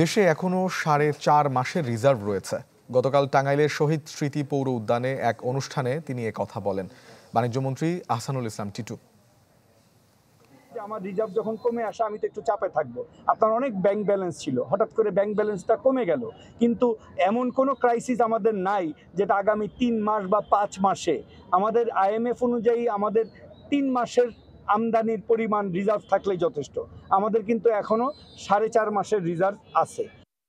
দেশে এখনও সাড়ে চার মাসের রিজার্ভ রয়েছে গতকাল টাঙ্গাইলের শহীদ স্মৃতি পৌর উদ্যানে এক অনুষ্ঠানে তিনি কথা বলেন বাণিজ্যমন্ত্রী আহসানুল ইসলাম টিটু আমার রিজার্ভ যখন কমে আসে আমি তো একটু চাপে থাকবো আপনার অনেক ব্যাংক ব্যালেন্স ছিল হঠাৎ করে ব্যাংক ব্যালেন্সটা কমে গেল কিন্তু এমন কোনো ক্রাইসিস আমাদের নাই যেটা আগামী তিন মাস বা পাঁচ মাসে আমাদের আইএমএফ অনুযায়ী আমাদের তিন মাসের আমদানির পরিমাণ রিজার্ভ থাকলেই যথেষ্ট আমাদের কিন্তু এখনও সাড়ে চার মাসের রিজার্ভ আছে